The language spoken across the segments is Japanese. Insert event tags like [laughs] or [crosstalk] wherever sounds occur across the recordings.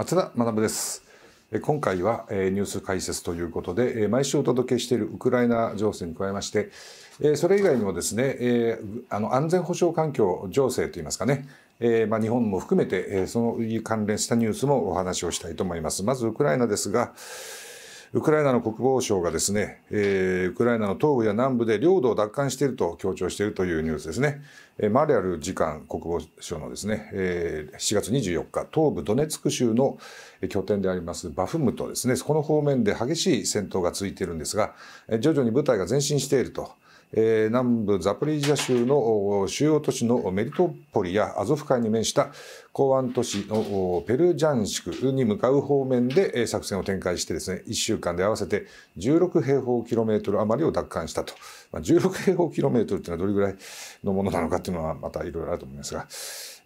松田学です今回はニュース解説ということで毎週お届けしているウクライナ情勢に加えましてそれ以外にもですねあの安全保障環境情勢といいますかねま日本も含めてその関連したニュースもお話をしたいと思いますまずウクライナですがウクライナの国防省がですね、えー、ウクライナの東部や南部で領土を奪還していると強調しているというニュースですね、えー、マリャル次官国防省のですね、えー、7月24日東部ドネツク州の拠点でありますバフムトですねこの方面で激しい戦闘が続いているんですが徐々に部隊が前進していると。え南部ザポリージャ州の主要都市のメリトポリやアゾフ海に面した港湾都市のペルジャンシクに向かう方面で作戦を展開してですね、1週間で合わせて16平方キロメートル余りを奪還したと。まあ、16平方キロメートルというのはどれぐらいのものなのかというのはまたいろいろあると思いますが、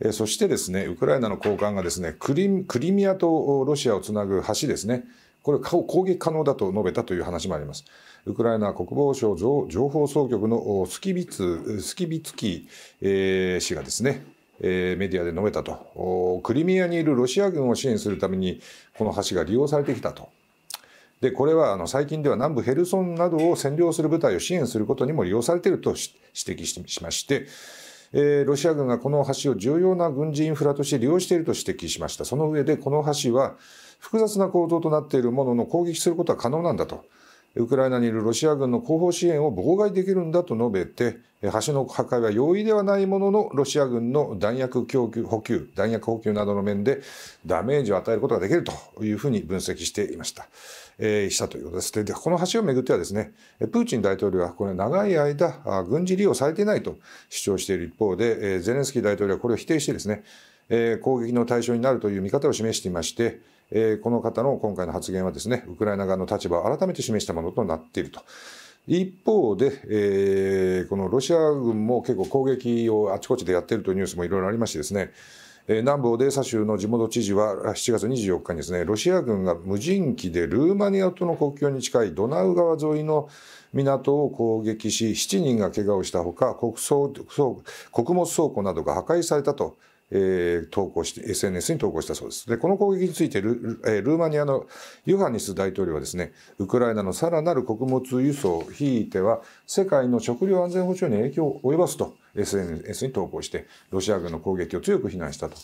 えそしてですね、ウクライナの高官がですね、クリクリミアとロシアをつなぐ橋ですね、これを攻撃可能だと述べたという話もあります。ウクライナ国防省情報総局のスキビツスキビツキ、えー、氏がですね、えメディアで述べたとクリミアにいるロシア軍を支援するためにこの橋が利用されてきたと。でこれはあの最近では南部ヘルソンなどを占領する部隊を支援することにも利用されていると指摘しまして、えー、ロシア軍がこの橋を重要な軍事インフラとして利用していると指摘しました。その上でこの橋は複雑な構造となっているものの攻撃することは可能なんだとウクライナにいるロシア軍の後方支援を妨害できるんだと述べて橋の破壊は容易ではないもののロシア軍の弾薬供給補給弾薬補給などの面でダメージを与えることができるというふうに分析していました。えー、したということです。で、この橋をめぐってはですね、プーチン大統領はこれ長い間軍事利用されていないと主張している一方で、ゼレンスキー大統領はこれを否定してですね、え攻撃の対象になるという見方を示していまして、えー、この方の今回の発言はですね、ウクライナ側の立場を改めて示したものとなっていると。一方で、えー、このロシア軍も結構攻撃をあちこちでやっているというニュースもいろいろありましてですね、え南部オデーサ州の地元知事は7月24日にですね、ロシア軍が無人機でルーマニアとの国境に近いドナウ川沿いの港を攻撃し、7人が怪我をしたほか、国物倉庫などが破壊されたとえー、投稿して、SNS に投稿したそうです。で、この攻撃についてル、えー、ルーマニアのユハニス大統領はですね、ウクライナのさらなる穀物輸送、ひいては世界の食料安全保障に影響を及ぼすと SNS に投稿して、ロシア軍の攻撃を強く非難したと。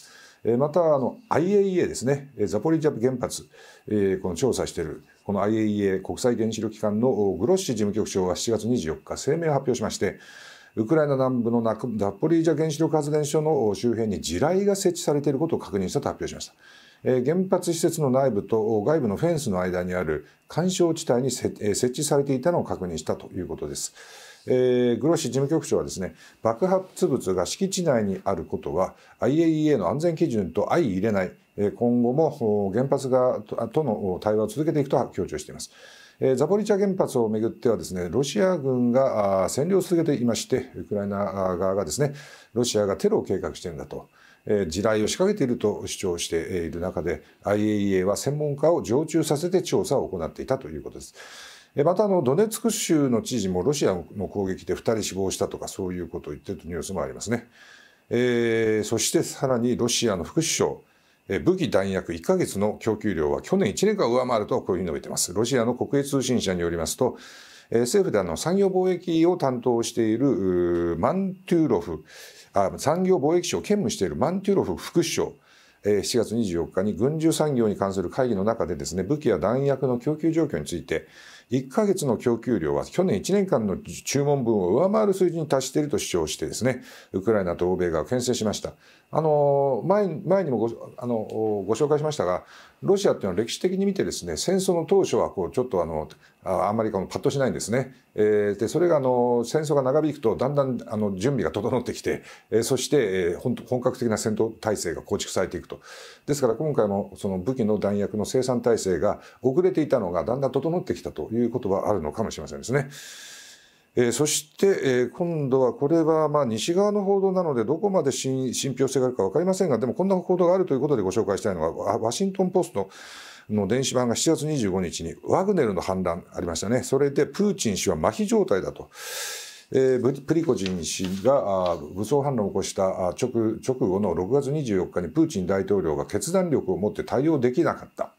またあの IAEA ですね、ザポリージャ原発、えー、この調査している、この IAEA 国際原子力機関のグロッシ事務局長は7月24日、声明を発表しまして、ウクライナ南部のザポリージャ原子力発電所の周辺に地雷が設置されていることを確認したと発表しました。原発施設の内部と外部のフェンスの間にある干渉地帯に設置されていたのを確認したということです。えー、グロッシ事務局長はですね爆発物が敷地内にあることは IAEA の安全基準と相入れない今後も原発がとの対話を続けていくと強調しています。ザポリチャ原発をめぐってはですねロシア軍が占領を続けていましてウクライナ側がですねロシアがテロを計画しているんだと。地雷を仕掛けていると主張している中で IAEA は専門家を常駐させて調査を行っていたということです。またあのドネツク州の知事もロシアの攻撃で2人死亡したとかそういうことを言っているニュースもありますね、えー、そしてさらにロシアの副首相武器弾薬1ヶ月の供給量は去年1年間上回るとこういうふうに述べています。ロシアの国営通信社によりますと、政府であの産業貿易を担当しているマントゥーロフ、あ産業貿易省を兼務しているマントゥーロフ副首相、7月24日に軍需産業に関する会議の中でですね、武器や弾薬の供給状況について、1ヶ月の供給量は去年1年間の注文分を上回る数字に達していると主張してですね、ウクライナと欧米が牽制しました。あの、前前にもごあのご紹介しましたが、ロシアっていうのは歴史的に見てですね戦争の当初はこうちょっとあのあんまりこのパッとしないんですね。えー、でそれがあの戦争が長引くとだんだんあの準備が整ってきて、えー、そして、えー、本本格的な戦闘体制が構築されていくと。ですから今回もその武器の弾薬の生産体制が遅れていたのがだんだん整ってきたということはあるのかもしれませんですね。えー、そして、えー、今度はこれはまあ西側の報道なのでどこまで信信憑性があるか分かりませんがでもこんな報道があるということでご紹介したいのはワシントン・ポストの電子版が7月25日にワグネルの反乱ありましたねそれでプーチン氏は麻痺状態だと。えー、プリコジン氏が武装反乱を起こした直後の6月24日にプーチン大統領が決断力を持って対応できなかった。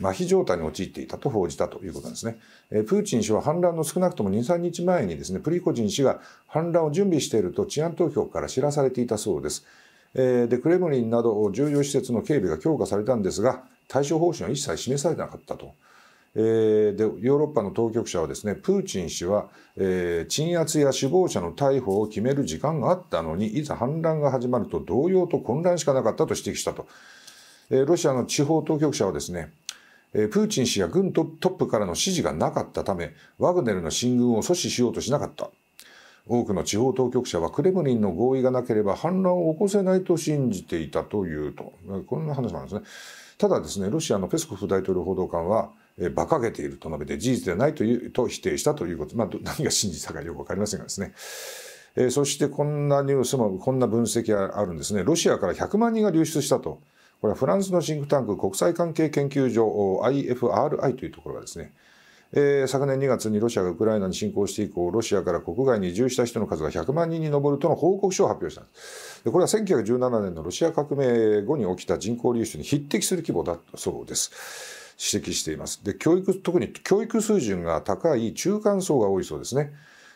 麻痺状態に陥っていたと報じたということなんですね。プーチン氏は反乱の少なくとも2、3日前にですね、プリコジン氏が反乱を準備していると治安当局から知らされていたそうです。で、クレムリンなど重要施設の警備が強化されたんですが、対処方針は一切示されなかったと。でヨーロッパの当局者はですねプーチン氏は、鎮圧や死亡者の逮捕を決める時間があったのにいざ反乱が始まると同様と混乱しかなかったと指摘したと、ロシアの地方当局者はですねプーチン氏や軍トップからの指示がなかったため、ワグネルの進軍を阻止しようとしなかった。多くの地方当局者はクレムリンの合意がなければ反乱を起こせないと信じていたというと。こんな話なんですね。ただですね、ロシアのペスコフ大統領報道官は、馬鹿げていると述べて事実ではないというと否定したということ。まあ、何が真実だかよくわかりませんがですね。えー、そしてこんなニュースも、こんな分析があるんですね。ロシアから100万人が流出したと。これはフランスのシンクタンク国際関係研究所 IFRI というところがですね、えー、昨年2月にロシアがウクライナに侵攻して以降ロシアから国外に移住した人の数が100万人に上るとの報告書を発表したんですこれは1917年のロシア革命後に起きた人口流出に匹敵する規模だそうです指摘していますで教育特に教育水準が高い中間層が多いそうですね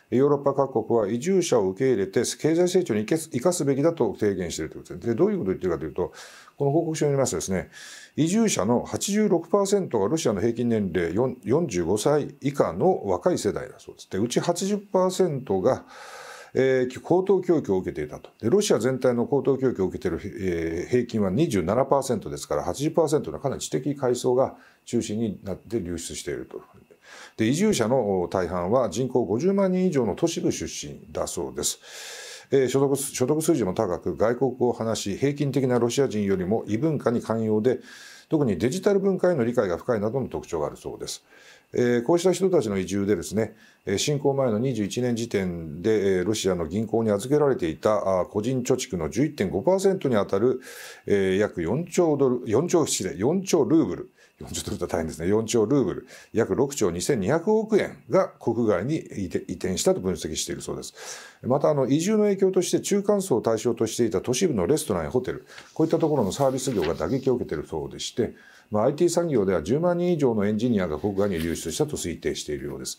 ヨーロッパ各国は移住者を受け入れて経済成長に生かすべきだと提言しているということです。で、どういうことを言ってるかというと、この報告書によりますとですね、移住者の86%がロシアの平均年齢45歳以下の若い世代だそうです。で、うち80%が、えー、高等教育を受けていたとでロシア全体の高等教育を受けている、えー、平均は27%ですから80%のかなり知的階層が中心になって流出しているとで移住者の大半は人口50万人以上の都市部出身だそうです。えー、所得所得数字も高く外国を話し平均的なロシア人よりも異文化に寛容で特にデジタル文化への理解が深いなどの特徴があるそうです。えこうした人たちの移住でですね、侵攻前の21年時点でロシアの銀行に預けられていた個人貯蓄の11.5%に当たる、え約4兆ドル、4兆、失礼、4兆ルーブル。40ドルと大変ですね。4兆ルーブル、約6兆2200億円が国外に移転したと分析しているそうです。また、あの、移住の影響として中間層を対象としていた都市部のレストランやホテル、こういったところのサービス業が打撃を受けているそうでして、まあ、IT 産業では10万人以上のエンジニアが国外に流出したと推定しているようです。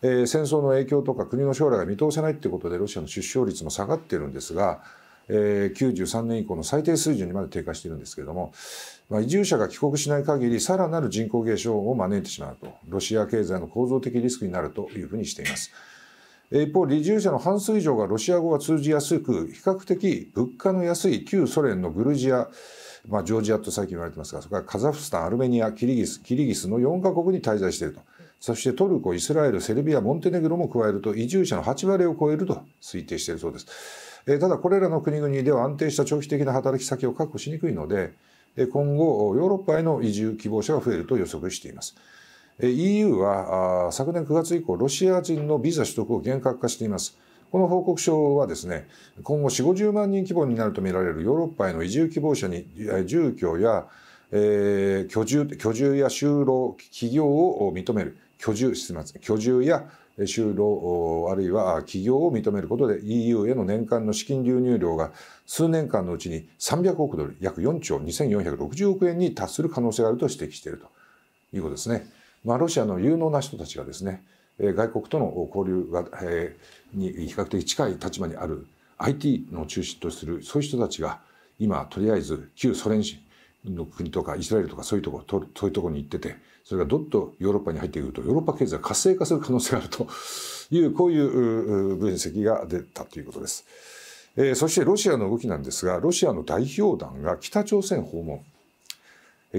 えー、戦争の影響とか国の将来が見通せないってことでロシアの出生率も下がっているんですが、えー、93年以降の最低水準にまで低下しているんですけれども、まあ、移住者が帰国しない限りさらなる人口減少を招いてしまうとロシア経済の構造的リスクになるというふうにしています。一方、移住者の半数以上がロシア語が通じやすく、比較的物価の安い旧ソ連のグルジア、まあ、ジョージアと最近言われてますが、それからカザフスタン、アルメニア、キリギス、キリギスの4カ国に滞在していると。そしてトルコ、イスラエル、セルビア、モンテネグロも加えると移住者の8割を超えると推定しているそうです。えー、ただこれらの国々では安定した長期的な働き先を確保しにくいので、今後ヨーロッパへの移住希望者が増えると予測しています。EU は昨年9月以降ロシア人のビザ取得を厳格化しています。この報告書はですね、今後4、50万人規模になるとみられるヨーロッパへの移住希望者に住居や、えー、居住、居住や就労、企業を認める、居住、居住や就労あるいは起業を認めることで EU への年間の資金流入量が数年間のうちに300億ドル約4兆2460億円に達する可能性があると指摘しているということですね。まあ、ロシアの有能な人たちがですね外国との交流が、えー、に比較的近い立場にある IT の中心とするそういう人たちが今とりあえず旧ソ連人の国とかイスラエルとかそういうとこそういうとこに行っててそれがどっとヨーロッパに入ってくるとヨーロッパ経済が活性化する可能性があるというこういう分析が出たということです。えー、そしてロシアの動きなんですがロシアの代表団が北朝鮮訪問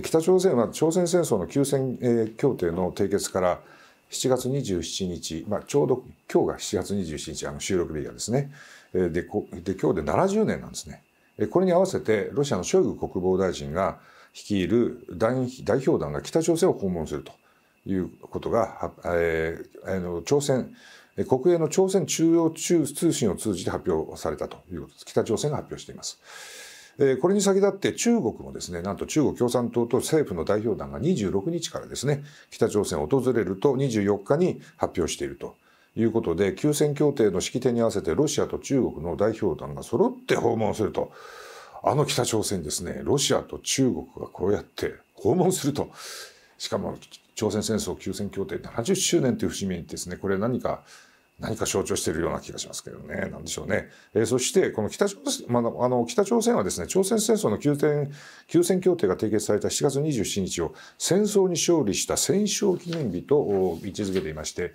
北朝鮮は朝鮮戦争の休戦、え協定の締結から7月27日、まあ、ちょうど今日が7月27日あの収録日がですねでで今日で70年なんですね。これに合わせてロシアのショイグ国防大臣が率いる代表団が北朝鮮を訪問するということが、えー、朝鮮国営の朝鮮中央中通信を通じて発表されたということです北朝鮮が発表しています。これに先立って中国もですね、なんと中国共産党と政府の代表団が26日からですね、北朝鮮を訪れると24日に発表しているということで休戦協定の式典に合わせてロシアと中国の代表団が揃って訪問するとあの北朝鮮にですねロシアと中国がこうやって訪問するとしかも朝鮮戦争休戦協定70周年という節目にですねこれ何か何か象徴しているような気がしますけどね。なんでしょうね。えー、そして、この北朝鮮、まあ、あの、北朝鮮はですね、朝鮮戦争の休戦、休戦協定が締結された7月27日を戦争に勝利した戦勝記念日と位置づけていまして、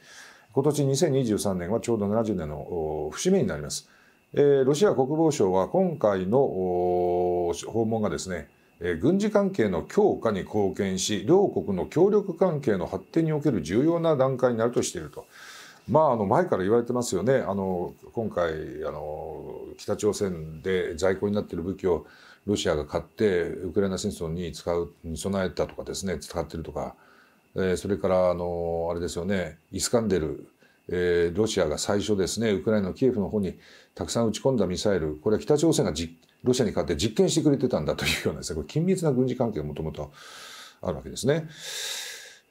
今年2023年はちょうど70年の節目になります。えロシア国防省は今回の訪問がですね、え軍事関係の強化に貢献し両国の協力関係の発展における重要な段階になるとしていると。まあ、あの前から言われてますよねあの今回あの北朝鮮で在庫になっている武器をロシアが買ってウクライナ戦争に使うに備えたとかですね使ってるとかえそれからあのあれですよねイスカンデル、えロシアが最初ですねウクライナのキエフの方にたくさん撃ち込んだミサイルこれは北朝鮮がじロシアに勝って実験してくれてたんだというようなです、ね、これ緊密な軍事関係がもともとあるわけですね。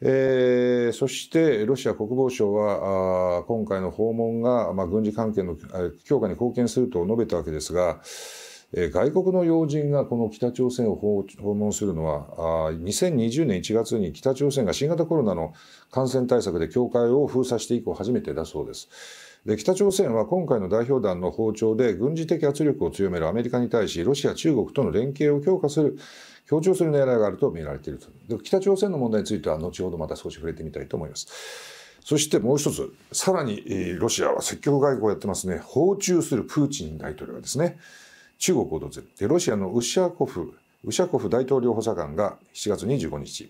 えー、そしてロシア国防省はあ今回の訪問が、まあ、軍事関係の強化に貢献すると述べたわけですが、外国の要人がこの北朝鮮を訪問するのは2020年1月に北朝鮮が新型コロナの感染対策で境界を封鎖して以降初めてだそうです。で北朝鮮は今回の代表団の訪朝で軍事的圧力を強めるアメリカに対しロシア、中国との連携を強化する強調する狙いがあると見られているとで北朝鮮の問題については後ほどまた少し触れてみたいと思います。そしてもう一つ、さらにロシアは積極外交をやってますね、訪中するプーチン大統領ですね。中国を訪れてロシアのウシャコフウシャコフ大統領補佐官が7月25日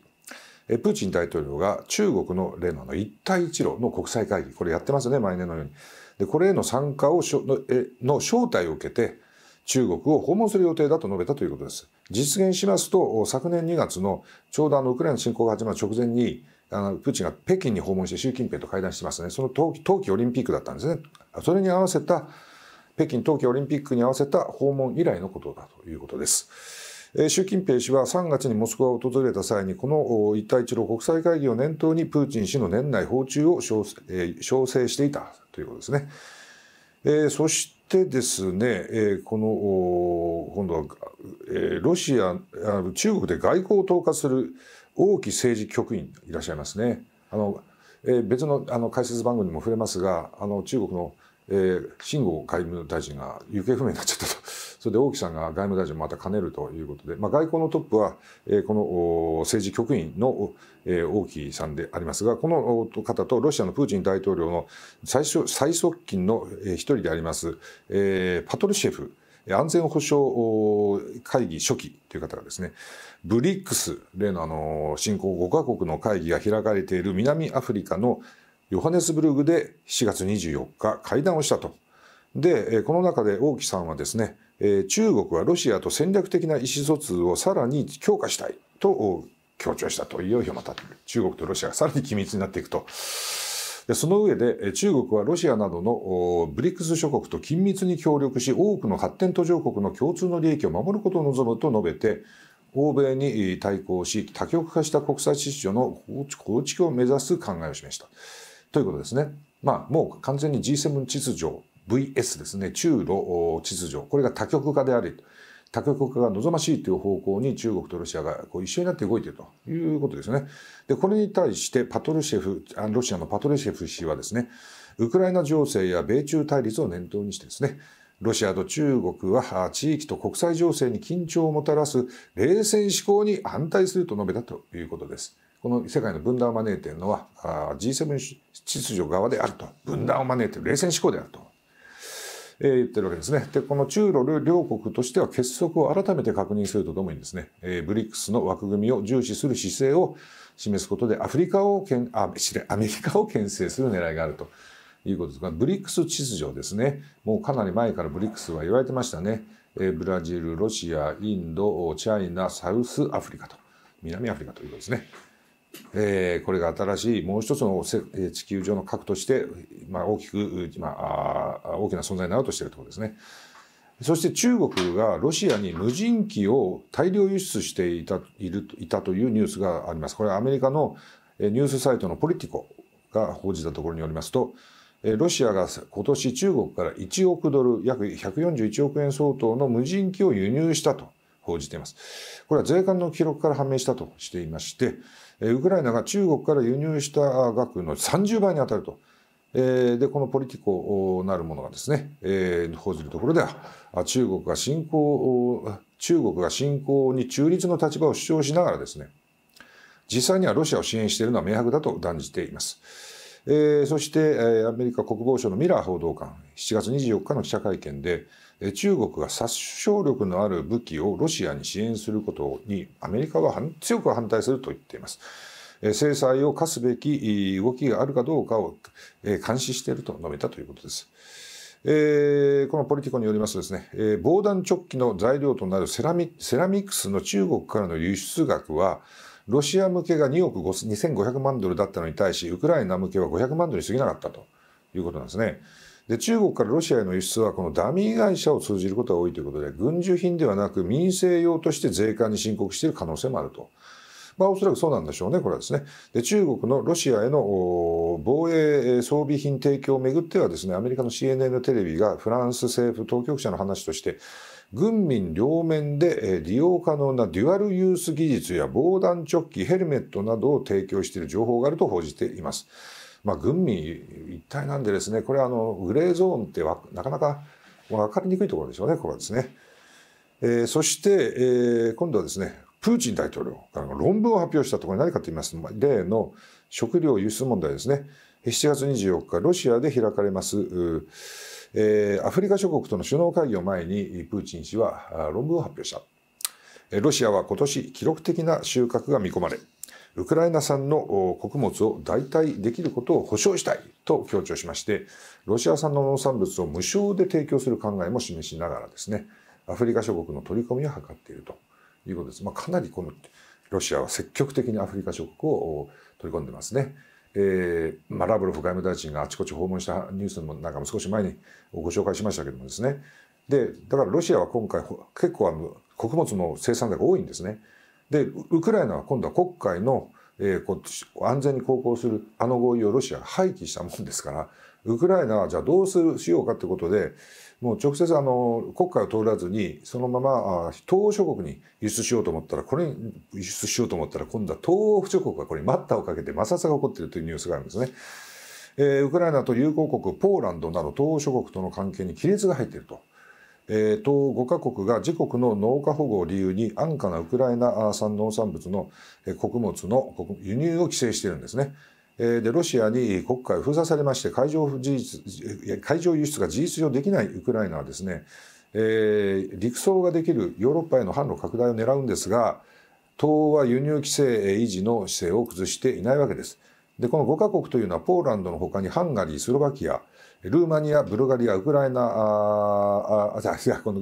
プーチン大統領が中国の例の一帯一路の国際会議これやってますね毎年のようにでこれへの参加をの招待を受けて中国を訪問する予定だと述べたということです実現しますと昨年2月のちょうどあのウクライナ侵攻が始まる直前にあのプーチンが北京に訪問して習近平と会談してますねその冬季オリンピックだったんですねそれに合わせた北京冬季オリンピックに合わせた訪問以来のことだということです。習近平氏は3月にモスクワを訪れた際にこの一帯一路国際会議を念頭にプーチン氏の年内訪中を調整していたということですね。そしてですね、この今度は、ロシア中国で外交を統括する王毅政治局員いらっしゃいますね。あの、別のの解説番組にも触れますがあの中国のえー、慎吾外務大臣が行方不明になっちゃったと、[laughs] それで大木さんが外務大臣また兼ねるということで、まあ、外交のトップは、えー、この政治局員の、えー、大木さんでありますが、この方とロシアのプーチン大統領の最初最側近の一人であります、えー、パトルシェフ。安全保障会議初期という方がですね、ブリックス、例のあの、新興5カ国の会議が開かれている南アフリカのヨハネスブルグで7月24日会談をしたと。で、この中で王毅さんはですね、中国はロシアと戦略的な意思疎通をさらに強化したいと強調したと。いよいをまた中国とロシアがさらに緊密になっていくと。でその上で中国はロシアなどのブリックス諸国と緊密に協力し多くの発展途上国の共通の利益を守ることを望むと述べて欧米に対抗し多極化した国際秩序の構築を目指す考えを示した。ということですね。まあ、もう完全に G7 秩序 VS ですね、中ロ秩序、これが多極化であり、多極化が望ましいという方向に中国とロシアがこう一緒になって動いているということですね。で、これに対してパトルシェフ、ロシアのパトルシェフ氏はですね、ウクライナ情勢や米中対立を念頭にしてですね、ロシアと中国は地域と国際情勢に緊張をもたらす冷戦思考に反対すると述べたということです。この世界の分断を招いているのは G7 秩序側であると分断を招いている冷戦思考であると、えー、言ってるわけですね。でこの中ロ両国としては結束を改めて確認するとともにですね、えー、ブリックスの枠組みを重視する姿勢を示すことでアフリカをけんあアメリカを牽制する狙いがあると。いうことですが、ブリックス秩序ですね。もうかなり前からブリックスは言われてましたね。えー、ブラジル、ロシア、インド、チャイナ、サウスアフリカと。南アフリカということですね。えー、これが新しいもう一つの地球上の核として、まあ、大きく、まあ、大きな存在になろうとしているところですね。そして中国がロシアに無人機を大量輸出していたいるいたというニュースがあります。これはアメリカのニュースサイトのポリティコが報じたところによりますと、ロシアが今年中国から1億ドル、約141億円相当の無人機を輸入したと報じています。これは税関の記録から判明したとしていまして、ウクライナが中国から輸入した額の30倍に当たると。でこのポリティコなるものがですね、え報じるところでは中国が侵攻中国が侵攻に中立の立場を主張しながらですね実際にはロシアを支援しているのは明白だと断じています。えそして、えアメリカ国防省のミラー報道官7月24日の記者会見で、中国が殺傷力のある武器をロシアに支援することにアメリカは強く反対すると言っています。制裁を科すべき動きがあるかどうかを監視していると述べたということです。えー、このポリティコによりますとですね、えー、防弾チョッキの材料となるセラミックスの中国からの輸出額は、ロシア向けが2億2500万ドルだったのに対し、ウクライナ向けは500万ドルに過ぎなかったということなんですね。で中国からロシアへの輸出はこのダミー会社を通じることが多いということで軍需品ではなく民生用として税関に申告している可能性もあると。まあ、おそらくそうなんでしょうね、これはですね。で、中国のロシアへの防衛装備品提供をめぐってはですね、アメリカの CNN テレビがフランス政府当局者の話として、軍民両面で利用可能なデュアルユース技術や防弾チョッキ、ヘルメットなどを提供している情報があると報じています。まあ、軍民一体なんでですねこれはあのグレーゾーンってなかなか分かりにくいところでしょうねこれはですね。えー、そして、えー、今度はですねプーチン大統領が論文を発表したところに何かと言いますと例の食料輸出問題ですね7月24日ロシアで開かれます、えー、アフリカ諸国との首脳会議を前にプーチン氏は論文を発表した。ロシアは今年記録的な収穫が見込まれウクライナ産の穀物を代替できることを保証したいと強調しましてロシア産の農産物を無償で提供する考えも示しながらですねアフリカ諸国の取り込みを図っているということです。まあ、かなりこのロシアは積極的にアフリカ諸国を取り込んでますね。えーまあ、ラブロフ外務大臣があちこち訪問したニュースの中も少し前にご紹介しましたけどもですねでだからロシアは今回結構あの穀物の生産量が多いんですねでウクライナは今度は黒海の、えー、こ安全に航行するあの合意をロシアが廃棄したもんですからウクライナはじゃあどうするしようかということでもう直接あの国会を通らずにそのまま東欧諸国に輸出しようと思ったらこれに輸出しようと思ったら今度は東欧諸国がこれに待ったをかけて摩擦が起こっているというニュースがあるんですね。えー、ウクライナと友好国ポーランドなど東欧諸国との関係に亀裂が入っていると。えー、東5カ国が自国の農家保護を理由に安価なウクライナ産農産物の穀物の輸入を規制しているんですね。でロシアに国会を封鎖されまして海上海上輸出が事実上できないウクライナはですね、えー、陸送ができるヨーロッパへの販路拡大を狙うんですが東欧は輸入規制維持の姿勢を崩していないわけです。でこの5カ国というのはポーランドのほかにハンガリースロバキアルーマニア、ブルガリア、ウクライナ、ああじゃあこの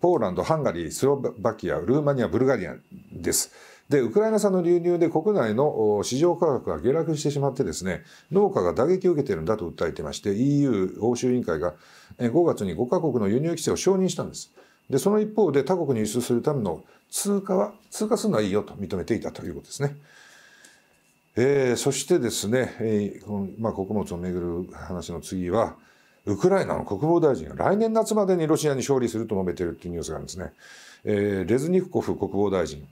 ポーランド、ハンガリー、スロバキア、ルーマニア、ブルガリアです。で、ウクライナ産の流入で国内の市場価格が下落してしまってですね、農家が打撃を受けているんだと訴えてまして、EU 欧州委員会が5月に5カ国の輸入規制を承認したんです。で、その一方で他国に輸出するための通貨は、通過するのはいいよと認めていたということですね。えー、そしてですね、えーこのまあ、穀物をめぐる話の次はウクライナの国防大臣が来年夏までにロシアに勝利すると述べているというニュースがあるんですね。えー、レズニフコフ国防大臣、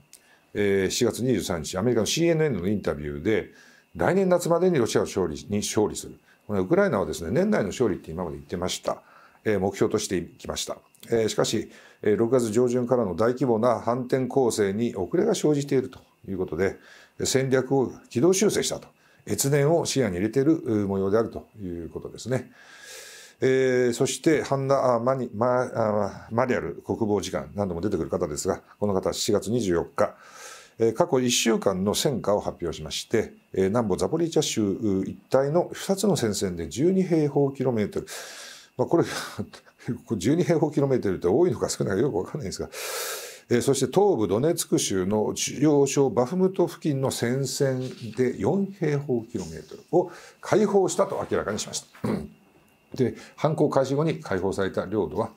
えー、7月23日アメリカの CNN のインタビューで来年夏までにロシアを勝利に勝利するこのウクライナはですね年内の勝利って今まで言ってました、えー、目標としてきました、えー、しかし、えー、6月上旬からの大規模な反転攻勢に遅れが生じているということで戦略を軌道修正したと越年を視野に入れている模様であるということですね。えー、そしてハンナ・マニマリアル国防次官何度も出てくる方ですがこの方は7月24日、えー、過去1週間の戦果を発表しまして、えー、南部ザポリーチャ州一帯の2つの戦線で12平方キロメートル、まあ、これ12 [laughs] 平方キロメートルって多いのか少ないのかよく分かんないんですがえそして東部ドネツク州の要衝バフムト付近の戦線で4平方キロメートルを解放したと明らかにしました。で反攻開始後に解放された領土は、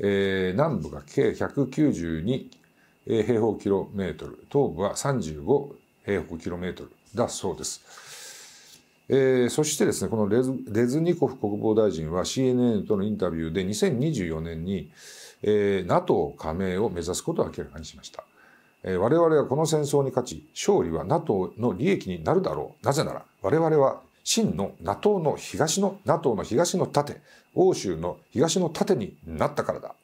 えー、南部が計192平方キロメートル東部は35平方キロメートルだそうです。えー、そしてですねこのレズニコフ国防大臣は CNN とのインタビューで2024年に、えー、NATO 加盟を目指すことを明らかにしました。えー、我々はこの戦争に勝ち、勝利は NATO の利益になるだろう。なぜなら、我々は真の NATO の東の NATO の東の盾欧州の東の盾になったからだ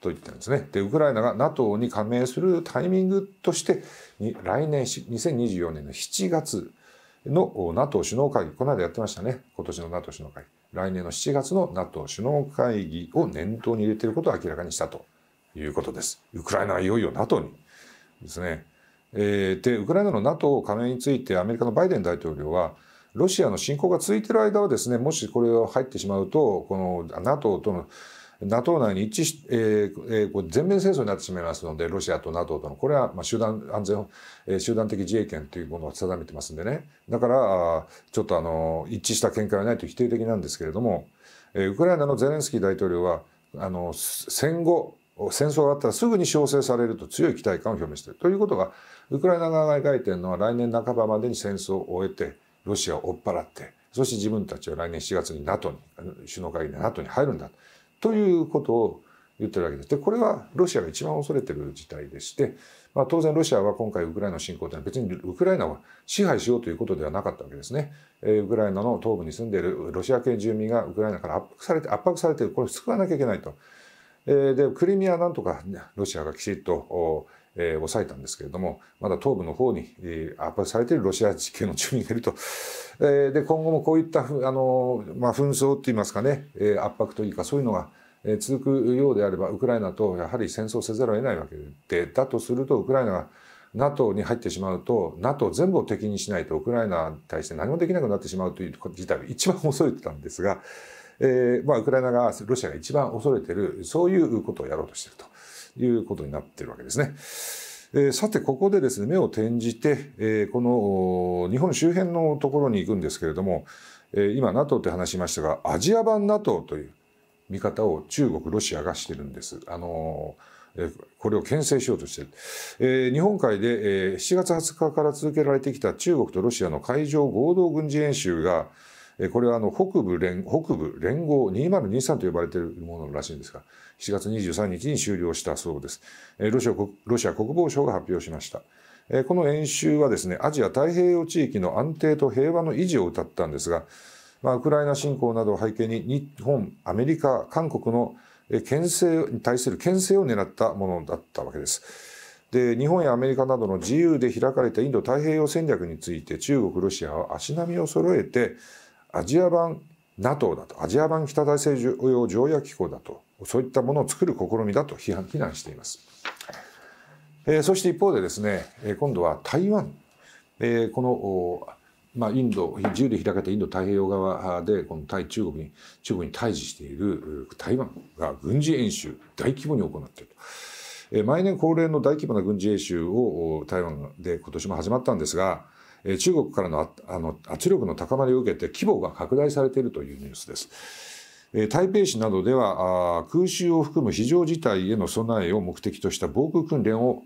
と言ってるんですね。でウクライナが NATO に加盟するタイミングとして来年2024年の7月の NATO 首脳会議この間やってましたね今年の NATO 首脳会議来年の7月の NATO 首脳会議を念頭に入れていることを明らかにしたということです。ウクライナはいよいよ NATO にですね。えー、でウクライナの NATO 加盟についてアメリカのバイデン大統領はロシアの侵攻が続いている間はですねもしこれを入ってしまうとこの NATO との NATO 内に一致し、えーえー、全面戦争になってしまいますのでロシアと NATO とのこれはまあ集団安全、えー、集団的自衛権というものを定めてますんでねだからちょっとあの一致した見解はないと否定的なんですけれども、えー、ウクライナのゼレンスキー大統領はあの戦後戦争があったらすぐに調整されると強い期待感を表明しているということがウクライナ側が描いているのは来年半ばまでに戦争を終えてロシアを追っ払ってそして自分たちは来年7月に NATO に首脳会議で NATO に入るんだと。ということを言ってるわけです。で、これはロシアが一番恐れてる事態でして、まあ、当然ロシアは今回ウクライナ侵攻というのは別にウクライナを支配しようということではなかったわけですね。えー、ウクライナの東部に住んでいるロシア系住民がウクライナから圧迫されて、圧迫されている。これを救わなきゃいけないと。えー、で、クリミアなんとかロシアがきちっとえー、抑えたんですけれども、まだ東部の方に、えー、されているロシア地形の住民がいると。えで、今後もこういったふ、あの、まあ、紛争といいますかね、え圧迫というか、そういうのが、え続くようであれば、ウクライナとやはり戦争せざるを得ないわけで、だとすると、ウクライナが NATO に入ってしまうと、NATO 全部を敵にしないと、ウクライナに対して何もできなくなってしまうという事態を一番恐れてたんですが、えー、まあ、ウクライナがロシアが一番恐れてる、そういうことをやろうとしてると。いうことになってるわけですね。えー、さて、ここでですね、目を転じて、えー、この日本周辺のところに行くんですけれども、えー、今 NATO って話しましたが、アジア版 NATO という見方を中国、ロシアがしてるんです。あのー、これを牽制しようとしている、えー、日本海で、えー、7月20日から続けられてきた中国とロシアの海上合同軍事演習が、これはあの北部連北部連合2023と呼ばれているものらしいんですが、7月23日に終了したそうです。ロシアロシア国防省が発表しました。この演習はですね、アジア太平洋地域の安定と平和の維持を謳ったんですが、まあ、ウクライナ侵攻などを背景に日本、アメリカ、韓国の牽制に対する牽制を狙ったものだったわけです。で日本やアメリカなどの自由で開かれたインド太平洋戦略について中国ロシアは足並みを揃えてアジア版 NATO だとアジア版北大西洋条約機構だとそういったものを作る試みだと批判非難しています、えー、そして一方でですね今度は台湾、えー、このまあ、インド自由で開けたインド太平洋側でこの対中国に中国に対峙している台湾が軍事演習大規模に行っていると。毎年恒例の大規模な軍事演習を台湾で今年も始まったんですが中国からのあの圧力の高まりを受けて規模が拡大されているというニュースです。台北市などでは空襲を含む非常事態への備えを目的とした防空訓練を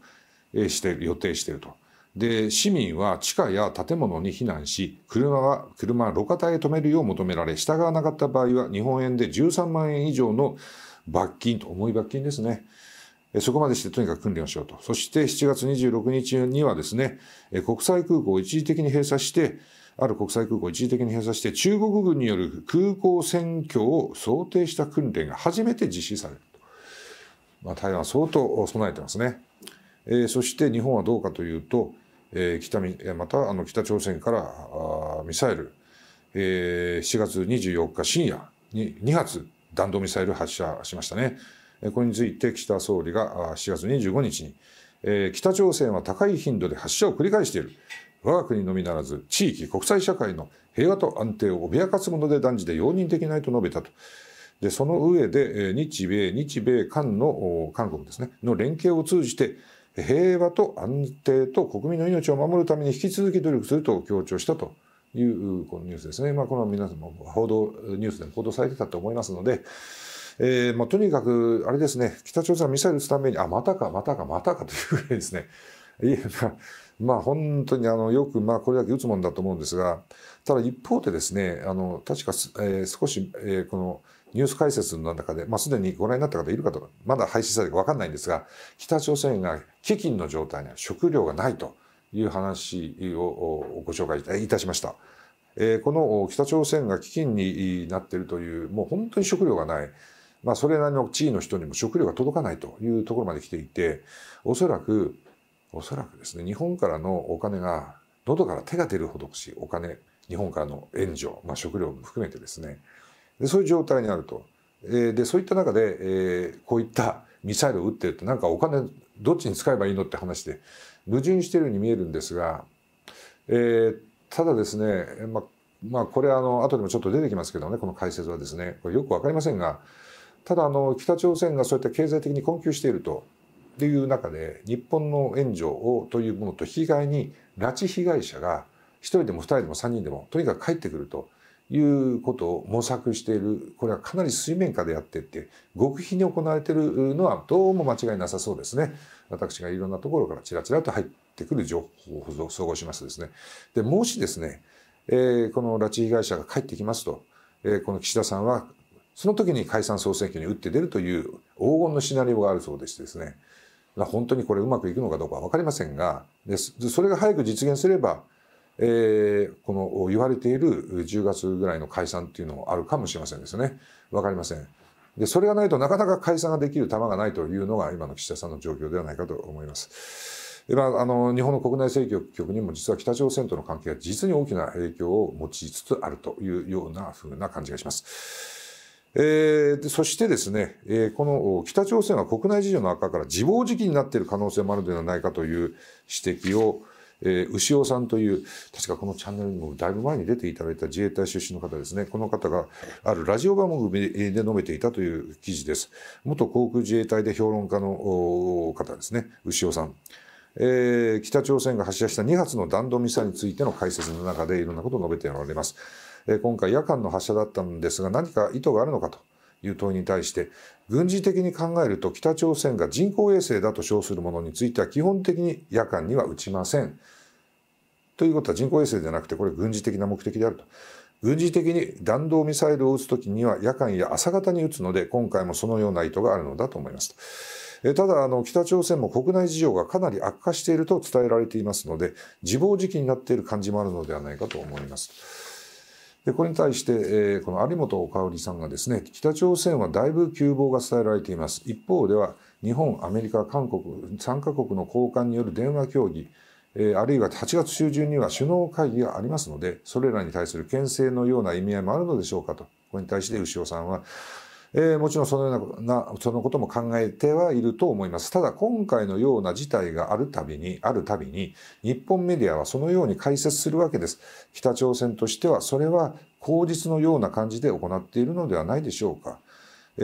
して予定していると。で市民は地下や建物に避難し車は車路肩へ止めるよう求められ従わなかった場合は日本円で13万円以上の罰金と重い罰金ですねそこまでしてとにかく訓練をしようと。そして7月26日にはですね、国際空港を一時的に閉鎖して、ある国際空港を一時的に閉鎖して、中国軍による空港占拠を想定した訓練が初めて実施されると。まあ、台湾は相当備えてますね。えー、そして日本はどうかというと、えー、北またあの北朝鮮からミサイル、えー、7月24日深夜に2発弾道ミサイル発射しましたね。これについて岸田総理が7月25日に、北朝鮮は高い頻度で発射を繰り返している。我が国のみならず地域国際社会の平和と安定を脅かすもので断じて容認できないと述べたと。でその上で日米日米韓の韓国ですねの連携を通じて平和と安定と国民の命を守るために引き続き努力すると強調したというこのニュースですね。まあ、この皆さんも報道ニュースでも報道されてたと思いますので。えー、まあ、とにかく、あれですね、北朝鮮はミサイル撃つために、あ、またか、またか、またかというぐらいですね。いや、まあ、本当にあのよく、まあ、これだけ打つもんだと思うんですが、ただ一方でですね、あの確か、えー、少し、えー、このニュース解説の中で、まあ、すでにご覧になった方いるかと、まだ配信されてか分かんないんですが、北朝鮮が飢饉の状態には食料がないという話をご紹介いたしました。えこの北朝鮮が飢饉になっているという、もう本当に食料がない。まあ、それなりの地位の人にも食料が届かないというところまで来ていて、おそらく、おそらくですね、日本からのお金が、喉から手が出るほど欲しいお金、日本からの援助、まあ、食料も含めてですね、でそういう状態になると。で、そういった中で、えー、こういったミサイルを撃ってるて、なんかお金、どっちに使えばいいのって話で、矛盾しているように見えるんですが、えー、ただですね、まあ、まあ、これあの、後でもちょっと出てきますけどね、この解説はですね、これよくわかりませんが、ただあの北朝鮮がそういった経済的に困窮しているという中で日本の援助をというものと引き換えに拉致被害者が1人でも2人でも3人でもとにかく帰ってくるということを模索しているこれはかなり水面下でやってって極秘に行われてるのはどうも間違いなさそうですね私がいろんなところからちらちらと入ってくる情報を総合しますですねでもしですね、えー、この拉致被害者が帰ってきますと、えー、この岸田さんはその時に解散総選挙に打って出るという黄金のシナリオがあるそうでしてですね本当にこれうまくいくのかどうかは分かりませんがそれが早く実現すれば、えー、この言われている10月ぐらいの解散っていうのもあるかもしれませんですね分かりません。でそれがないとなかなか解散ができる球がないというのが今の岸田さんの状況ではないかと思います。まあ、あの日本の国内政局にも実は北朝鮮との関係が実に大きな影響を持ちつつあるというようなふうな感じがします。えー、そしてですね、えー、この北朝鮮は国内事情の悪化から自暴自棄になっている可能性もあるのではないかという指摘を、えー、牛尾さんという、確かこのチャンネルにもだいぶ前に出ていただいた自衛隊出身の方ですね、この方があるラジオ番組で述べていたという記事です。元航空自衛隊で評論家の方ですね、牛尾さん。えー、北朝鮮が発射した2発の弾道ミサイルについての解説の中でいろんなことを述べておられます。今回夜間の発射だったんですが何か意図があるのかという問いに対して軍事的に考えると北朝鮮が人工衛星だと称するものについては基本的に夜間には撃ちません。ということは人工衛星じゃなくてこれ軍事的な目的であると。軍事的に弾道ミサイルを撃つときには夜間や朝方に撃つので今回もそのような意図があるのだと思います。えただあの北朝鮮も国内事情がかなり悪化していると伝えられていますので自暴自棄になっている感じもあるのではないかと思います。でこれに対して、えー、この有本香織さんがですね北朝鮮はだいぶ窮乏が伝えられています一方では日本アメリカ韓国3カ国の高官による電話協議えー、あるいは8月中旬には首脳会議がありますのでそれらに対する牽制のような意味合いもあるのでしょうかとこれに対して牛尾さんはえー、もちろんそのようなそのことも考えてはいると思います。ただ今回のような事態があるたびに、あるたびに、日本メディアはそのように解説するわけです。北朝鮮としてはそれは口実のような感じで行っているのではないでしょうか。え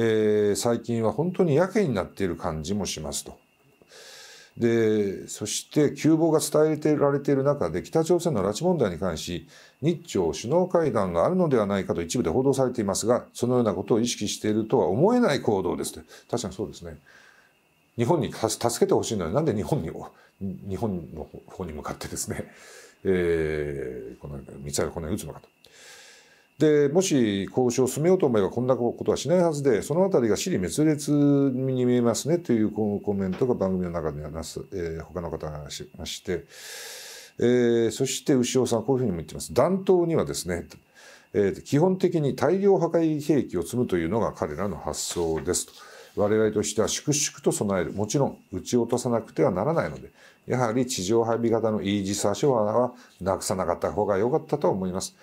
ー、最近は本当にやけになっている感じもしますと。でそして窮乏が伝えられている中で北朝鮮の拉致問題に関し日朝首脳会談があるのではないかと一部で報道されていますがそのようなことを意識しているとは思えない行動です確かにそうですね日本に助けてほしいのになんで日本に日本の方に向かってですね、えー、このミサイルこのなに撃つのかとでもし交渉を進めようと思えばこんなことはしないはずでその辺りが離滅裂に見えますねというコメントが番組の中はなす、えー、他の方がしまして、えー、そして牛尾さんこういうふうにも言っています弾頭にはですね、えー、基本的に大量破壊兵器を積むというのが彼らの発想ですと。我々としては粛々と備える。もちろん、撃ち落とさなくてはならないので、やはり地上配備型のイージス・アショアはなくさなかった方が良かったと思います。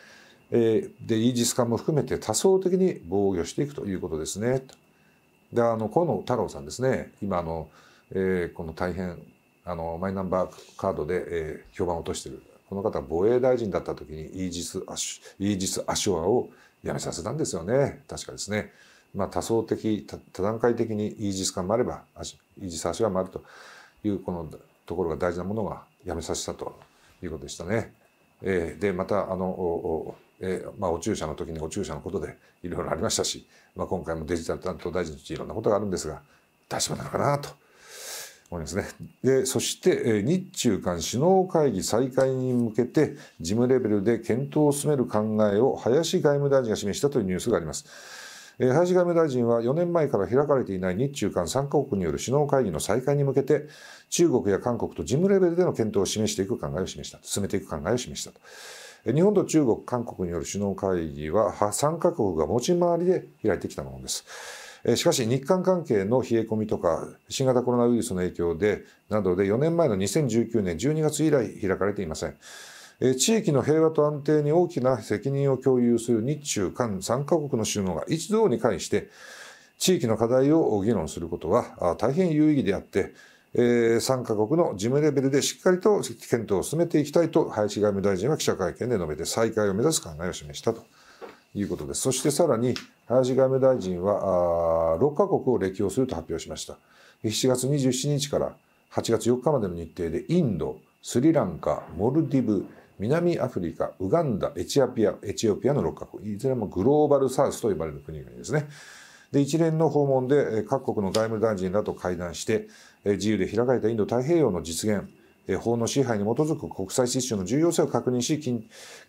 えでイージス艦も含めて多層的に防御していくということですね。であの河野太郎さんですね今あの、えー、この大変あのマイナンバーカードで、えー、評判を落としてるこの方防衛大臣だった時にイージスアシイージスアショアをやめさせたんですよね確かですね。まあ、多層的多段階的にイージス艦もあればイージスアショアもあるというこのところが大事なものがやめさせたということでしたね。えー、でまたあのえー、まあ、お注射の時にお注射のことでいろいろありましたし、まあ、今回もデジタル担当大臣としていろんなことがあるんですが大丈夫なのかなと思いますね。でそして、えー、日中間首脳会議再開に向けて事務レベルで検討を進める考えを林外務大臣が示したというニュースがあります。えー、林外務大臣は4年前から開かれていない日中間3カ国による首脳会議の再開に向けて中国や韓国と事務レベルでの検討を示していく考えを示した進めていく考えを示したと。日本と中国、韓国による首脳会議は3カ国が持ち回りで開いてきたものです。しかし日韓関係の冷え込みとか新型コロナウイルスの影響でなどで4年前の2019年12月以来開かれていません。地域の平和と安定に大きな責任を共有する日中韓3カ国の首脳が一堂に会して地域の課題を議論することは大変有意義であってえー、3カ国の事務レベルでしっかりと検討を進めていきたいと林外務大臣は記者会見で述べて再開を目指す考えを示したということです。そしてさらに林外務大臣は六6カ国を歴訪すると発表しました。7月27日から8月4日までの日程でインド、スリランカ、モルディブ、南アフリカ、ウガンダ、エチオピア、エチオピアの6カ国、いずれもグローバルサウスと呼ばれる国々ですね。で、一連の訪問で各国の外務大臣らと会談して、自由で開かれたインド太平洋の実現法の支配に基づく国際秩序の重要性を確認し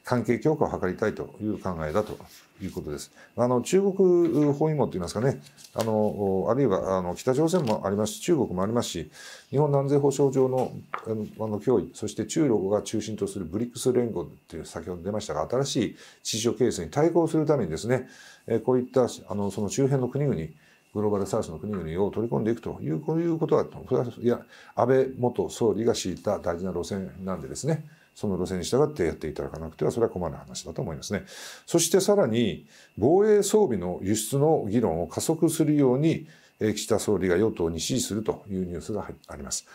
関係強化を図りたいという考えだということです。あの中国包囲網といいますかねあのあるいはあの北朝鮮もありますし中国もありますし日本の安全保障上のあの脅威そして中国が中心とするブリックス連合という先ほど出ましたが新しい地上形成に対抗するためにですねこういったあのその周辺の国々グローバルサウスの国々を取り込んでいくというこういうことだとそれはいや安倍元総理が敷いた大事な路線なんでですねその路線に従ってやっていただかなくてはそれは困る話だと思いますね。そしてさらに防衛装備の輸出の議論を加速するように岸田総理が与党に支持するというニュースがあります。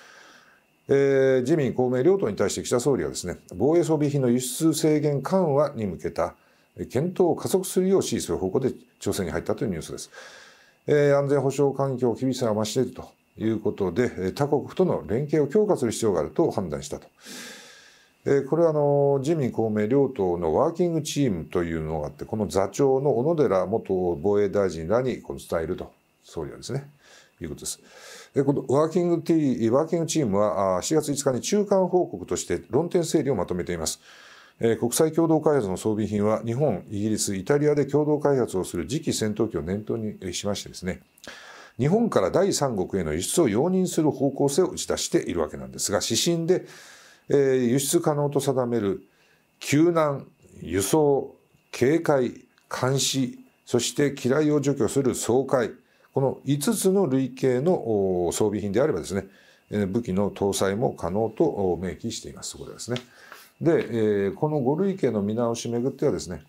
えー、自民公明両党に対して岸田総理はですね防衛装備費の輸出制限緩和に向けた検討を加速するよう指示する方向で調整に入ったというニュースです。安全保障環境厳しさが増しているということで他国との連携を強化する必要があると判断したと。これはあの自民公明両党のワーキングチームというのがあってこの座長の小野寺元防衛大臣らにこの伝えると総理はですねいうことです。このワーキングワーキングチームは4月5日に中間報告として論点整理をまとめています。国際共同開発の装備品は日本、イギリス、イタリアで共同開発をする次期戦闘機を念頭にしましてですね、日本から第三国への輸出を容認する方向性を打ち出しているわけなんですが、指針で、輸出可能と定める救難、輸送、警戒、監視、そして機雷を除去する掃海、この5つの類型の装備品であればですね、武器の搭載も可能と明記しています。こですね。で、えー、この5類型の見直しをめぐってはですね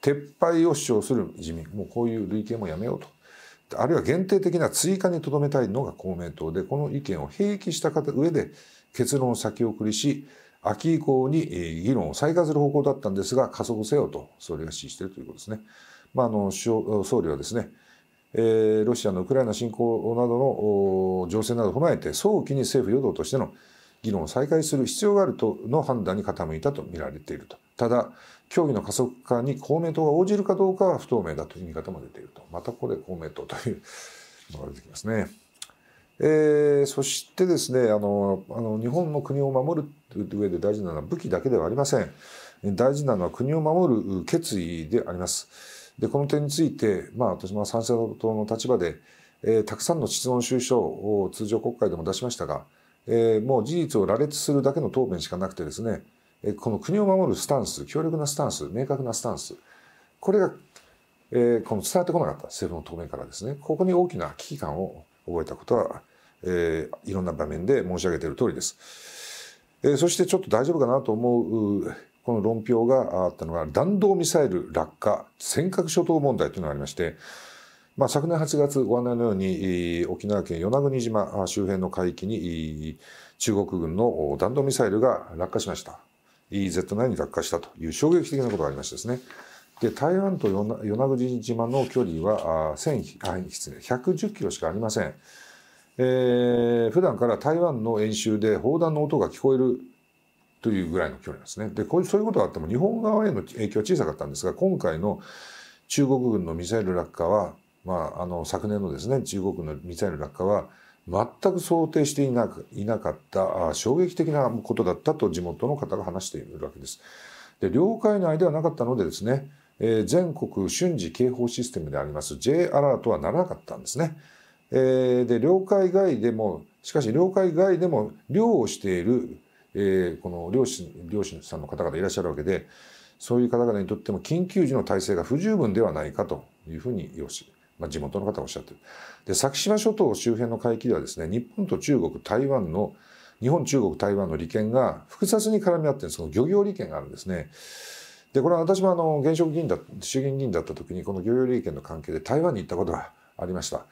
撤廃を主張する自民もうこういう類型もやめようと。あるいは限定的な追加にとどめたいのが公明党でこの意見を併記した上で結論を先送りし秋以降に議論を再開する方向だったんですが加速せよと総理が指示しているということですね。まあ、あの総理はですね、えー、ロシアのウクライナ侵攻などの情勢などを踏まえて早期に政府与党としての議論を再開する必要があるとの判断に傾いたと見られていると。ただ、協議の加速化に公明党が応じるかどうかは不透明だという見方も出ていると。またここで公明党というのが出てきますね。えー、そしてですねあのあの日本の国を守る上で大事なのは武器だけではありません大事なのは国を守る決意でありますでこの点について、まあ、私も参政党の立場で、えー、たくさんの質問収書を通常国会でも出しましたがえー、もう事実を羅列するだけの答弁しかなくてですね、この国を守るスタンス、強力なスタンス、明確なスタンス、これが、えー、この伝わってこなかった、政府の答弁からですね、ここに大きな危機感を覚えたことは、えー、いろんな場面で申し上げている通りです。えー、そしてちょっと大丈夫かなと思う、この論評があったのが、弾道ミサイル落下、尖閣諸島問題というのがありまして、まあ、昨年8月ご案内のように沖縄県与那国島周辺の海域に中国軍の弾道ミサイルが落下しました EZ9 に落下したという衝撃的なことがありましてですねで台湾と与那国島の距離は110キロしかありません、えー、普段から台湾の演習で砲弾の音が聞こえるというぐらいの距離ですねでこういうそういうことがあっても日本側への影響は小さかったんですが今回の中国軍のミサイル落下はまあ、あの昨年のですね中国のミサイル落下は全く想定していなかいなかった衝撃的なことだったと地元の方が話しているわけです。で領海内ではなかったのでですね、えー、全国瞬時警報システムであります J アラートはならなかったんですね。えー、で領海外でもしかし領海外でも漁をしている、えー、この漁師漁師さんの方々いらっしゃるわけでそういう方々にとっても緊急時の体制が不十分ではないかというふうにしまあ、地元の方がおっしゃってる。で、先島諸島周辺の海域ではですね、日本と中国、台湾の、日本、中国、台湾の利権が複雑に絡み合ってる、その漁業利権があるんですね。で、これは私もあの、現職議員だ、衆議院議員だった時に、この漁業利権の関係で台湾に行ったことがありました。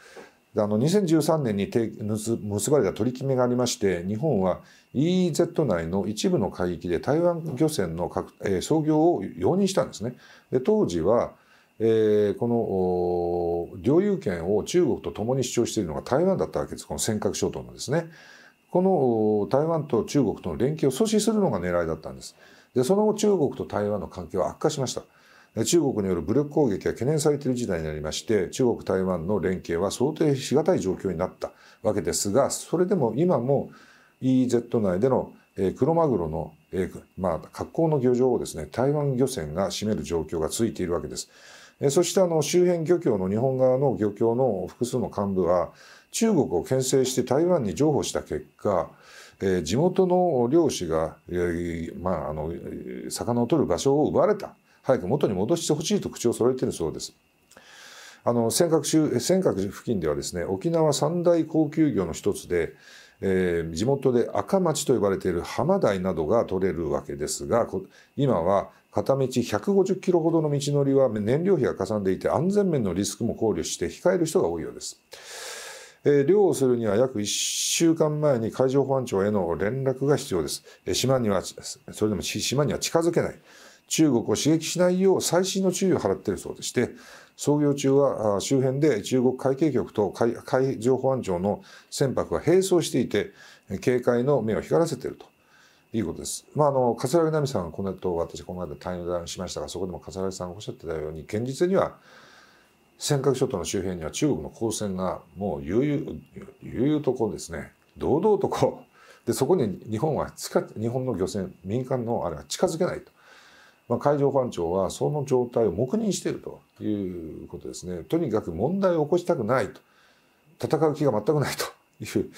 であの2013年に結ばれた取り決めがありまして日本は EEZ 内の一部の海域で台湾漁船の、えー、操業を容認したんですね。で当時はえー、この領有権を中国と共に主張しているのが台湾だったわけです。この尖閣諸島のですね。この台湾と中国との連携を阻止するのが狙いだったんです。で、その後中国と台湾の関係は悪化しました。中国による武力攻撃が懸念されている時代になりまして、中国、台湾の連携は想定し難い状況になったわけですが、それでも今も EEZ 内でのクロマグロの、まあ、格好の漁場をですね、台湾漁船が占める状況が続いているわけです。そしてあの周辺漁協の日本側の漁協の複数の幹部は中国を牽制して台湾に譲歩した結果、え地元の漁師が、えまあ、あの魚を取る場所を奪われた早く元に戻してほしいと口を揃えているそうです。あの尖閣州尖閣付近ではですね沖縄三大高級魚の一つで、えー、地元で赤町と呼ばれているハマダイなどが取れるわけですが今は片道150キロほどの道のりは燃料費がかさんでいて安全面のリスクも考慮して控える人が多いようです。えー、漁をするには約1週間前に海上保安庁への連絡が必要です。えー、島には、それでも島には近づけない。中国を刺激しないよう最新の注意を払っているそうでして、操業中は周辺で中国海警局と海上保安庁の船舶が並走していて、警戒の目を光らせていると。いいことです。まあ、あの、桂木奈美さんはこの後、私、この間対談しましたが、そこでも桂木さんがおっしゃってたように、現実には、尖閣諸島の周辺には中国の公船がもう悠々、悠々とこうですね、堂々とこう、で、そこに日本は近、日本の漁船、民間のあれは近づけないと。まあ、海上保安庁はその状態を黙認しているということですね。とにかく問題を起こしたくないと。戦う気が全くないという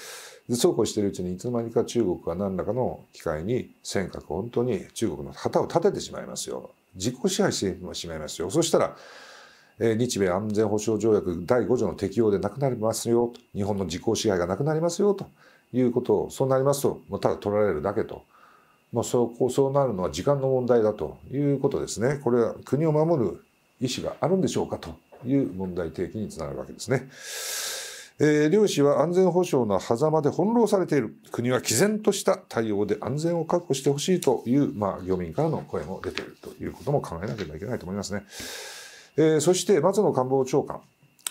でそうこうしているうちにいつの間にか中国が何らかの機会に尖閣本当に中国の旗を立ててしまいますよ実効支配してしまいますよそしたら、日米安全保障条約第5条の適用でなくなりますよと日本の実効支配がなくなりますよということをそうなりますともうただ取られるだけと。まあ、そうこうそうなるのは時間の問題だということですね。これは国を守る意思があるんでしょうかという問題提起につながるわけですね。えー、漁師は安全保障の狭間で翻弄されている国は毅然とした対応で安全を確保してほしいという、まあ、漁民からの声も出ているということも考えなければいけないと思いますね。えー、そして松野官房長官、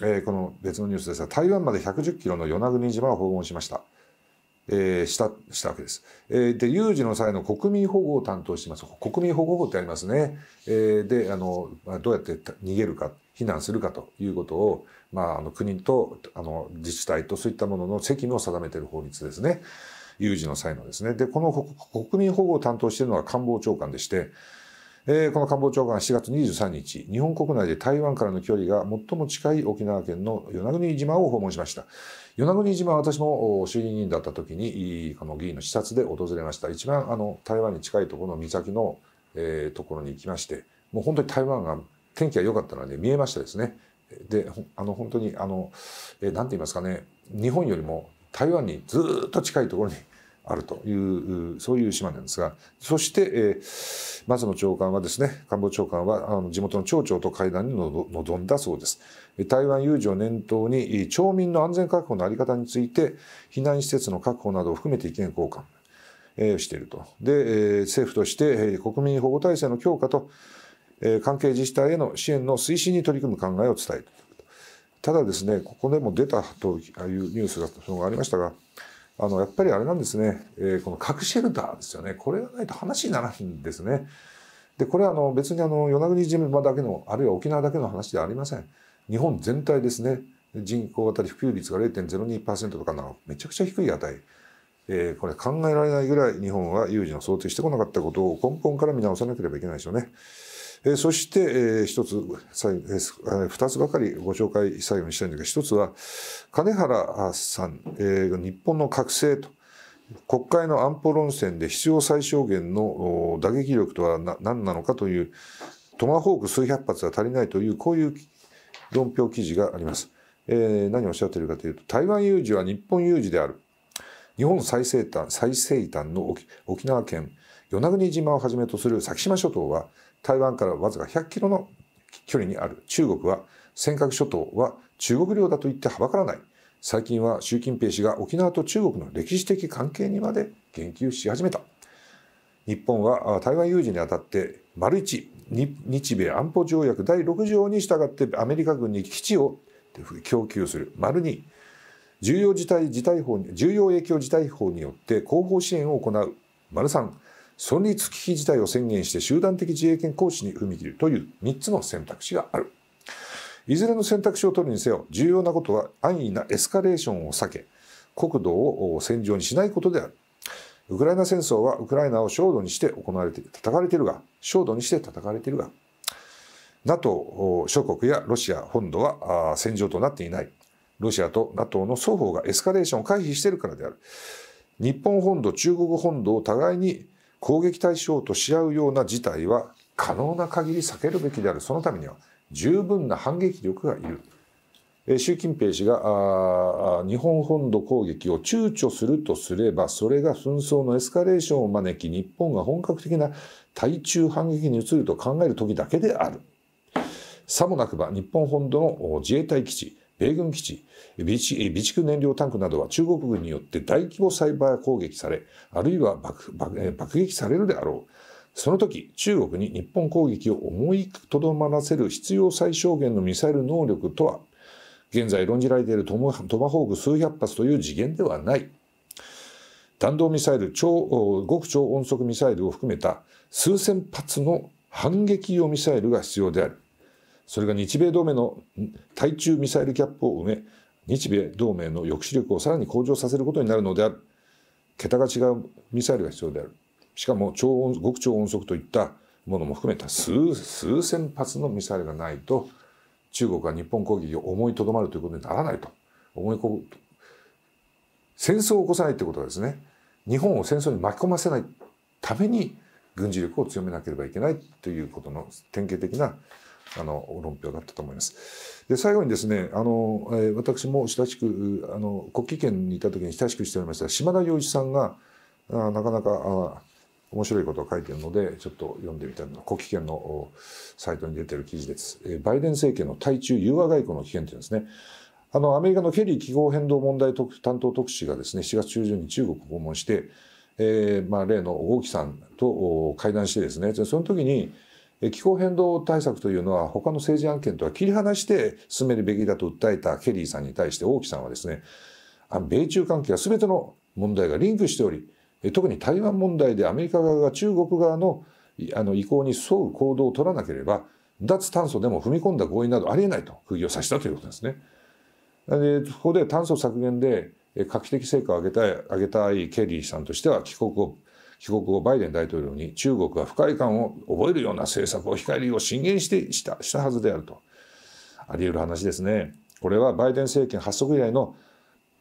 えー、この別のニュースですが台湾まで110キロの与那国島を訪問しました。えー、した、したわけです。えー、で、有事の際の国民保護を担当しています。国民保護法ってありますね。えー、で、あの、どうやって逃げるか、避難するかということを、まあ、あの、国と、あの、自治体とそういったものの責務を定めている法律ですね。有事の際のですね。で、この国民保護を担当しているのが官房長官でして、えー、この官房長官は4月23日、日本国内で台湾からの距離が最も近い沖縄県の与那国島を訪問しました。与那国島は私も衆議院だった時にこの議員の視察で訪れました一番あの台湾に近いところの岬の、えー、ところに行きましてもう本当に台湾が天気が良かったので、見えましたですね。であの本当にあの何、えー、て言いますかね日本よりも台湾にずっと近いところにあるというそういう島なんですがそして、えー、松野長官はですね官房長官はあの地元の町長と会談に臨んだそうです台湾有事を念頭に町民の安全確保の在り方について避難施設の確保などを含めて意見交換をしているとで政府として国民保護体制の強化と関係自治体への支援の推進に取り組む考えを伝えるただですねここでも出たというニュースがありましたがあのやっぱりあれなんですね、えー、この核シェルターですよねこれがないと話にならないんですね。でこれはあの別にあの与那国島だけのあるいは沖縄だけの話ではありません。日本全体ですね人口当たり普及率が0.02%とかなのめちゃくちゃ低い値、えー、これ考えられないぐらい日本は有事の想定してこなかったことを根本から見直さなければいけないでしょうね。えそして、えー、一つ、二つばかりご紹介最後にしたいんですが、一つは、金原さん、えー、日本の覚醒と、国会の安保論戦で必要最小限の打撃力とは何なのかという、トマホーク数百発は足りないという、こういう論評記事があります。えー、何をおっしゃっているかというと、台湾有事は日本有事である。日本最西端最西端の沖縄県与那国島をはじめとする先島諸島は台湾からわずか100キロの距離にある中国は尖閣諸島は中国領だと言ってはばからない最近は習近平氏が沖縄と中国の歴史的関係にまで言及し始めた日本は台湾有事にあたって丸一日米安保条約第6条に従ってアメリカ軍に基地を供給する丸二重要事態事態法重要影響事態法によって後方支援を行う丸三存立危機事態を宣言して集団的自衛権行使に踏み切るという3つの選択肢がある。いずれの選択肢を取るにせよ、重要なことは安易なエスカレーションを避け、国土を戦場にしないことである。ウクライナ戦争はウクライナを焦土にして行われて、叩かれているが、焦土にして叩かれているが、NATO 諸国やロシア本土は戦場となっていない。ロシアと NATO の双方がエスカレーションを回避しているからである。日本本土、中国本土を互いに攻撃対象とし合うような事態は可能な限り避けるべきであるそのためには十分な反撃力がいる。習近平氏が日本本土攻撃を躊躇するとすればそれが紛争のエスカレーションを招き日本が本格的な対中反撃に移ると考える時だけであるさもなくば日本本土の自衛隊基地米軍基地備蓄燃料タンクなどは中国軍によって大規模サイバー攻撃されあるいは爆撃されるであろうその時中国に日本攻撃を思いとどまらせる必要最小限のミサイル能力とは現在論じられているトマホーク数百発という次元ではない弾道ミサイル超極超音速ミサイルを含めた数千発の反撃用ミサイルが必要であるそれが日米同盟の対中ミサイルキャップを埋め日米同盟の抑止力をさらに向上させることになるのである桁が違うミサイルが必要であるしかも超音極超音速といったものも含めた数数千発のミサイルがないと中国は日本攻撃を思いとどまるということにならないと思いこ戦争を起こさないということはですね日本を戦争に巻き込ませないために軍事力を強めなければいけないということの典型的なあの論評だったと思います。で最後にですねあの、えー、私も親しくあの国旗圏にいた時に親しくしておりました島田洋一さんがあなかなかあ面白いことを書いてるのでちょっと読んでみたいの国旗圏のサイトに出てる記事です。えー、バイデン政権の対中融和外交の危険というんですね。あのアメリカのケリー気候変動問題担当特使がですね7月中旬に中国を訪問して、えーまあ、例の王毅さんと会談してですねその時に気候変動対策というのは他の政治案件とは切り離して進めるべきだと訴えたケリーさんに対して王毅さんはですね米中関係は全ての問題がリンクしており特に台湾問題でアメリカ側が中国側のあの意向に沿う行動を取らなければ脱炭素でも踏み込んだ合意などありえないと釘を刺したということですね。でここで炭素削減で画期的成果を上げたい上げたいケリーさんとしては帰国を帰国後バイデン大統領に中国は不快感を覚えるような政策を控えるよう進言してしたしたはずであるとあり得る話ですねこれはバイデン政権発足以来の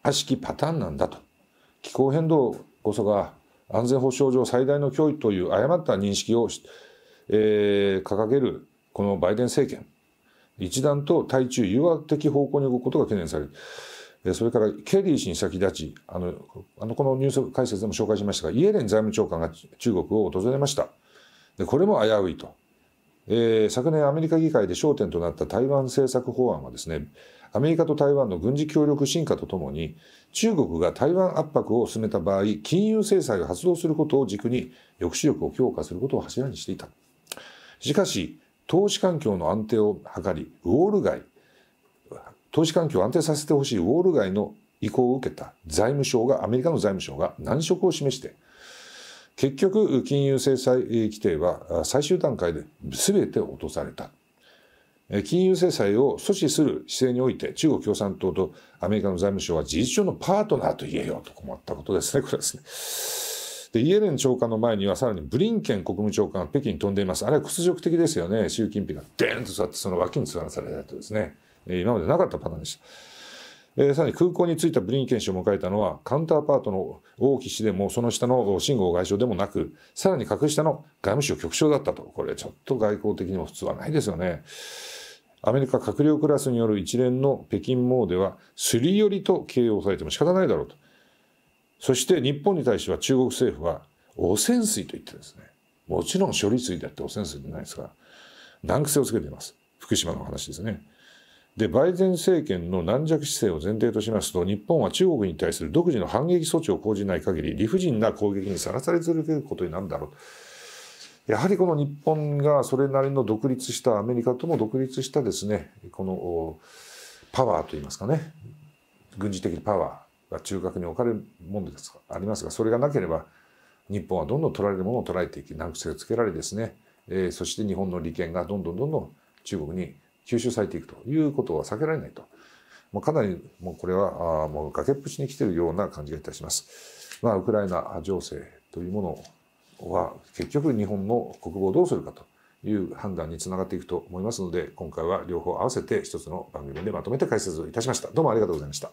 悪しきパターンなんだと気候変動こそが安全保障上最大の脅威という誤った認識を、えー、掲げるこのバイデン政権一段と対中融和的方向に動くことが懸念されるそれからケリー氏に先立ちあのあのこのニュース解説でも紹介しましたがイエレン財務長官が中国を訪れましたでこれも危ういと、えー、昨年アメリカ議会で焦点となった台湾政策法案はですねアメリカと台湾の軍事協力進化とともに中国が台湾圧迫を進めた場合金融制裁が発動することを軸に抑止力を強化することを柱にしていたしかし投資環境の安定を図りウォール街投資環境を安定させてほしいウォール街の意向を受けた財務省が、アメリカの財務省が難色を示して、結局、金融制裁規定は最終段階で全て落とされた。金融制裁を阻止する姿勢において、中国共産党とアメリカの財務省は事実上のパートナーと言えよと困ったことですね、[laughs] これですね。で、イエレン長官の前にはさらにブリンケン国務長官が北京に飛んでいます。あれは屈辱的ですよね。習近平がデーンと座ってその脇に座らされたとですね。今までなかったパターンでした。えー、さらに空港に着いたブリンケン氏を迎えたのはカウンターパートの王毅氏でもその下の秦剛外相でもなくさらに格下の外務省局長だったとこれちょっと外交的にも普通はないですよね。アメリカ閣僚クラスによる一連の北京網ではすり寄りと形容されても仕方ないだろうとそして日本に対しては中国政府は汚染水と言ってですねもちろん処理水だって汚染水じゃないですが難癖をつけています福島の話ですね。でバイデン政権の軟弱姿勢を前提としますと日本は中国に対する独自の反撃措置を講じない限り理不尽な攻撃にさらされ続けることになるだろうやはりこの日本がそれなりの独立したアメリカとも独立したですねこのパワーといいますかね軍事的パワーが中核に置かれるものですありますがそれがなければ日本はどんどん取られるものをられていき難癖をつけられですね、えー、そして日本の利権がどんどんどんどん中国に吸収されていくということは避けられないと。もうかなりもうこれはあもう崖っぷちに来ているような感じがいたします。まあ、ウクライナ情勢というものは結局日本の国防どうするかという判断につながっていくと思いますので今回は両方合わせて一つの番組でまとめて解説をいたしました。どうもありがとうございました。